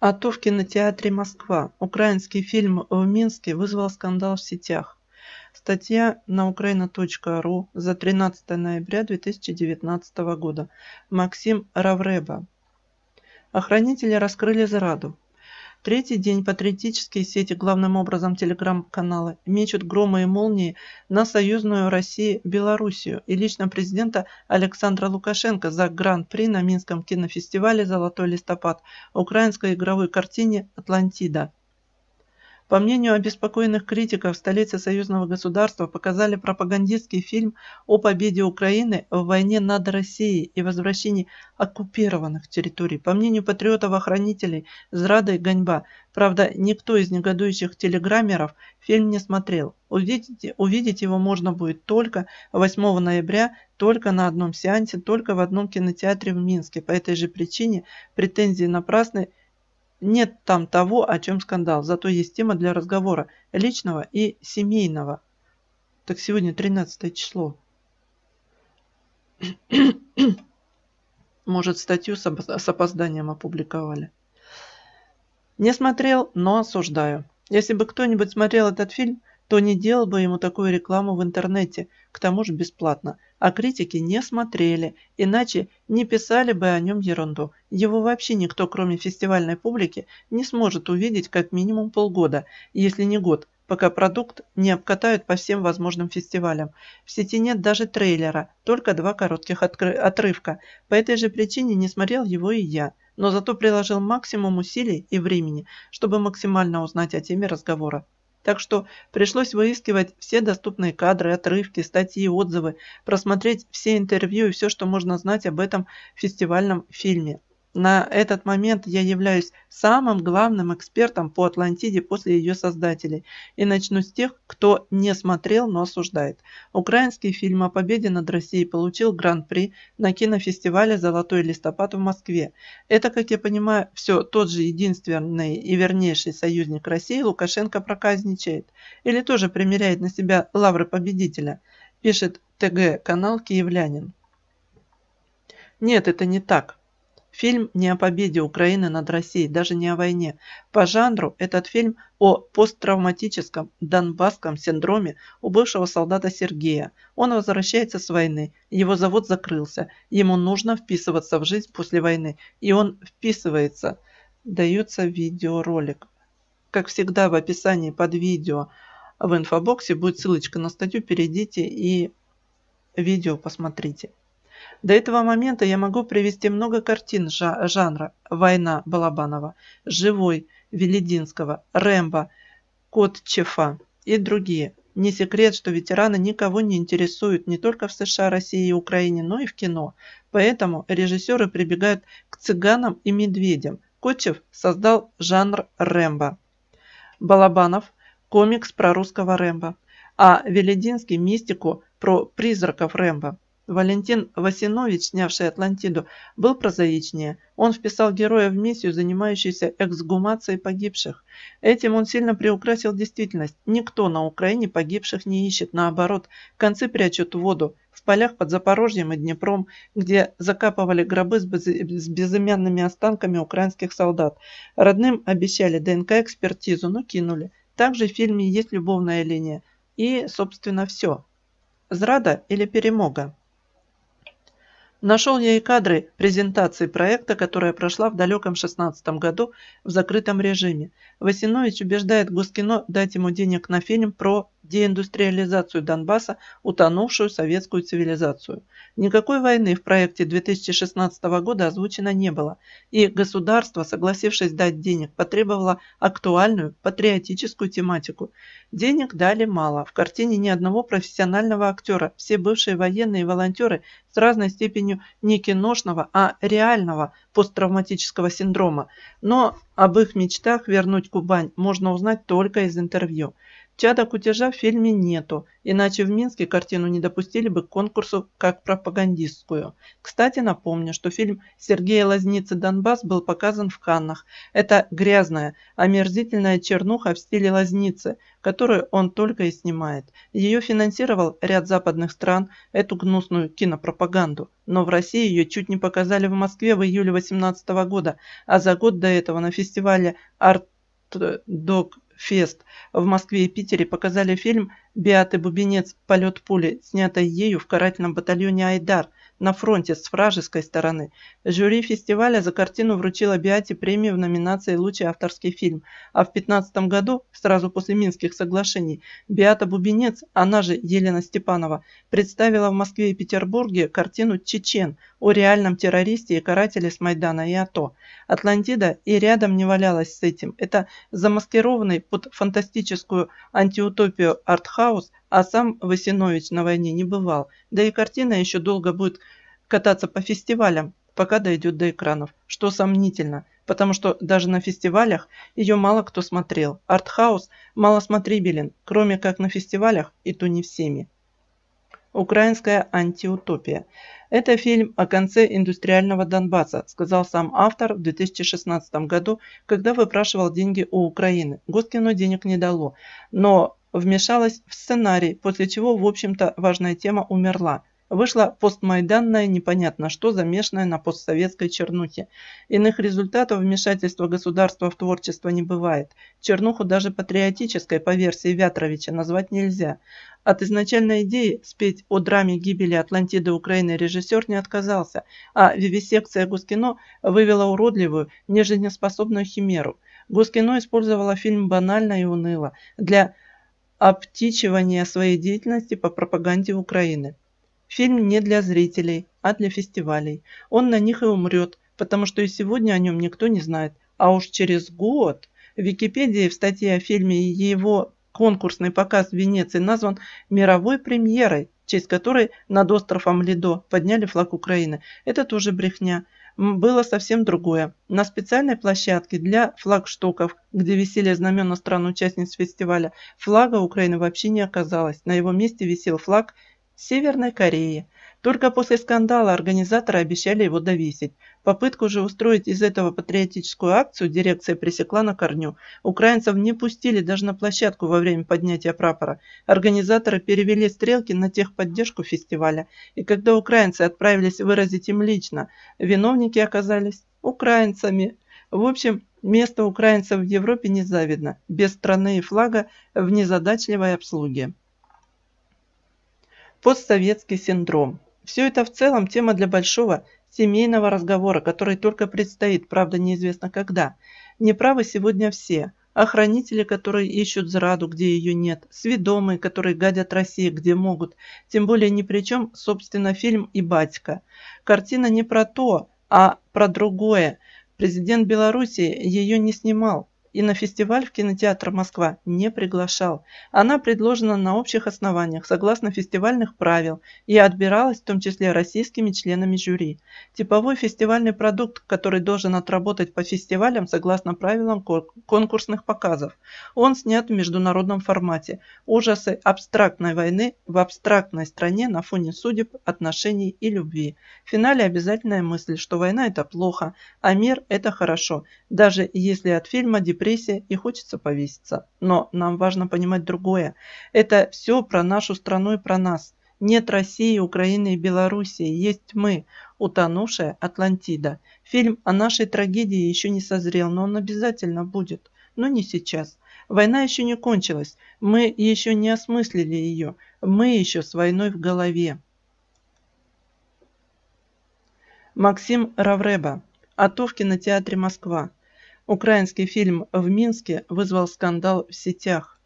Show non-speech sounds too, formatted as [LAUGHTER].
О Тушкино-театре Москва. Украинский фильм в Минске вызвал скандал в сетях. Статья на украина.ру за 13 ноября 2019 года. Максим Равреба. Охранители раскрыли зраду. Третий день патриотические сети, главным образом телеграм-каналы, мечут громы и молнии на союзную России Белоруссию и лично президента Александра Лукашенко за гран-при на Минском кинофестивале «Золотой листопад» украинской игровой картине «Атлантида». По мнению обеспокоенных критиков, столетие союзного государства показали пропагандистский фильм о победе Украины в войне над Россией и возвращении оккупированных территорий. По мнению патриотов-охранителей, зрада и гоньба, Правда, никто из негодующих телеграммеров фильм не смотрел. Увидеть, увидеть его можно будет только 8 ноября, только на одном сеансе, только в одном кинотеатре в Минске. По этой же причине претензии напрасны нет там того, о чем скандал, зато есть тема для разговора личного и семейного. Так сегодня 13 число. [COUGHS] Может, статью с, с опозданием опубликовали. Не смотрел, но осуждаю. Если бы кто-нибудь смотрел этот фильм, то не делал бы ему такую рекламу в интернете, к тому же бесплатно – а критики не смотрели, иначе не писали бы о нем ерунду. Его вообще никто, кроме фестивальной публики, не сможет увидеть как минимум полгода, если не год, пока продукт не обкатают по всем возможным фестивалям. В сети нет даже трейлера, только два коротких отрывка. По этой же причине не смотрел его и я, но зато приложил максимум усилий и времени, чтобы максимально узнать о теме разговора. Так что пришлось выискивать все доступные кадры, отрывки, статьи, отзывы, просмотреть все интервью и все, что можно знать об этом фестивальном фильме. На этот момент я являюсь самым главным экспертом по Атлантиде после ее создателей. И начну с тех, кто не смотрел, но осуждает. Украинский фильм о победе над Россией получил гран-при на кинофестивале «Золотой листопад» в Москве. Это, как я понимаю, все тот же единственный и вернейший союзник России Лукашенко проказничает. Или тоже примеряет на себя лавры победителя, пишет ТГ-канал «Киевлянин». Нет, это не так. Фильм не о победе Украины над Россией, даже не о войне. По жанру этот фильм о посттравматическом донбасском синдроме у бывшего солдата Сергея. Он возвращается с войны, его завод закрылся, ему нужно вписываться в жизнь после войны, и он вписывается. Дается видеоролик. Как всегда в описании под видео в инфобоксе будет ссылочка на статью, перейдите и видео посмотрите. До этого момента я могу привести много картин жанра «Война» Балабанова, «Живой» Велединского, «Рэмбо», «Кот Чефа» и другие. Не секрет, что ветераны никого не интересуют не только в США, России и Украине, но и в кино. Поэтому режиссеры прибегают к цыганам и медведям. Кочев создал жанр Рэмбо. Балабанов – комикс про русского Рэмбо, а Велединский – мистику про призраков Рэмбо. Валентин Васинович, снявший Атлантиду, был прозаичнее. Он вписал героя в миссию, занимающуюся эксгумацией погибших. Этим он сильно приукрасил действительность. Никто на Украине погибших не ищет, наоборот, концы прячут в воду. В полях под Запорожьем и Днепром, где закапывали гробы с безымянными останками украинских солдат. Родным обещали ДНК-экспертизу, но кинули. Также в фильме есть любовная линия. И, собственно, все. Зрада или перемога? Нашел я и кадры презентации проекта, которая прошла в далеком 16 году в закрытом режиме. Васинович убеждает Гускино дать ему денег на фильм про деиндустриализацию Донбасса, утонувшую советскую цивилизацию. Никакой войны в проекте 2016 года озвучено не было, и государство, согласившись дать денег, потребовало актуальную патриотическую тематику. Денег дали мало, в картине ни одного профессионального актера, все бывшие военные и волонтеры с разной степенью не киношного, а реального посттравматического синдрома. Но об их мечтах вернуть Кубань можно узнать только из интервью. Чадок кутежа в фильме нету, иначе в Минске картину не допустили бы к конкурсу как пропагандистскую. Кстати, напомню, что фильм Сергея Лазницы «Донбасс» был показан в Каннах. Это грязная, омерзительная чернуха в стиле Лазницы, которую он только и снимает. Ее финансировал ряд западных стран, эту гнусную кинопропаганду. Но в России ее чуть не показали в Москве в июле 2018 года, а за год до этого на фестивале арт док Фест в Москве и Питере показали фильм Беаты Бубенец «Полет пули», снятая ею в карательном батальоне «Айдар» на фронте с вражеской стороны. Жюри фестиваля за картину вручило Беате премию в номинации «Лучший авторский фильм». А в 2015 году, сразу после Минских соглашений, Беата Бубенец, она же Елена Степанова, представила в Москве и Петербурге картину «Чечен» о реальном террористе и карателе с Майдана и АТО. «Атлантида» и рядом не валялась с этим. Это замаскированный под фантастическую антиутопию артхаус хаос, а сам Васинович на войне не бывал. Да и картина еще долго будет кататься по фестивалям, пока дойдет до экранов, что сомнительно, потому что даже на фестивалях ее мало кто смотрел. Артхаус малосмотрибелен, кроме как на фестивалях, и то не всеми. «Украинская антиутопия». Это фильм о конце индустриального Донбасса, сказал сам автор в 2016 году, когда выпрашивал деньги у Украины. Госкино денег не дало, но вмешалась в сценарий, после чего, в общем-то, важная тема умерла. Вышла постмайданная, непонятно что, замешанная на постсоветской чернухе. Иных результатов вмешательства государства в творчество не бывает. Чернуху даже патриотической, по версии Вятровича, назвать нельзя. От изначальной идеи спеть о драме гибели Атлантиды Украины режиссер не отказался, а вивисекция Гускино вывела уродливую, нежизнеспособную химеру. Гускино использовала фильм банально и уныло. Для обтичивание своей деятельности по пропаганде Украины. Фильм не для зрителей, а для фестивалей. Он на них и умрет, потому что и сегодня о нем никто не знает. А уж через год в Википедии в статье о фильме и его конкурсный показ в Венеции назван мировой премьерой, честь которой над островом Лидо подняли флаг Украины. Это тоже брехня было совсем другое. На специальной площадке для флагштоков, где висели знамена стран-участниц фестиваля, флага Украины вообще не оказалось. На его месте висел флаг Северной Кореи. Только после скандала организаторы обещали его довесить. Попытку же устроить из этого патриотическую акцию дирекция пресекла на корню. Украинцев не пустили даже на площадку во время поднятия прапора. Организаторы перевели стрелки на техподдержку фестиваля. И когда украинцы отправились выразить им лично, виновники оказались украинцами. В общем, место украинцев в Европе незавидно. Без страны и флага в незадачливой обслуге. Постсоветский синдром. Все это в целом тема для большого семейного разговора, который только предстоит, правда неизвестно когда. Неправы сегодня все. Охранители, а которые ищут зраду, где ее нет. Сведомые, которые гадят России, где могут. Тем более ни при чем, собственно, фильм и батька. Картина не про то, а про другое. Президент Беларуси ее не снимал и на фестиваль в кинотеатр «Москва» не приглашал. Она предложена на общих основаниях, согласно фестивальных правил, и отбиралась в том числе российскими членами жюри. Типовой фестивальный продукт, который должен отработать по фестивалям согласно правилам конкурсных показов. Он снят в международном формате. Ужасы абстрактной войны в абстрактной стране на фоне судеб, отношений и любви. В финале обязательная мысль, что война – это плохо, а мир – это хорошо, даже если от фильма депрессия депрессия и хочется повеситься. Но нам важно понимать другое. Это все про нашу страну и про нас. Нет России, Украины и Белоруссии, есть мы, утонувшая Атлантида. Фильм о нашей трагедии еще не созрел, но он обязательно будет. Но не сейчас. Война еще не кончилась, мы еще не осмыслили ее, мы еще с войной в голове. Максим Равреба. Атовки на театре Москва. Украинский фильм в Минске вызвал скандал в сетях.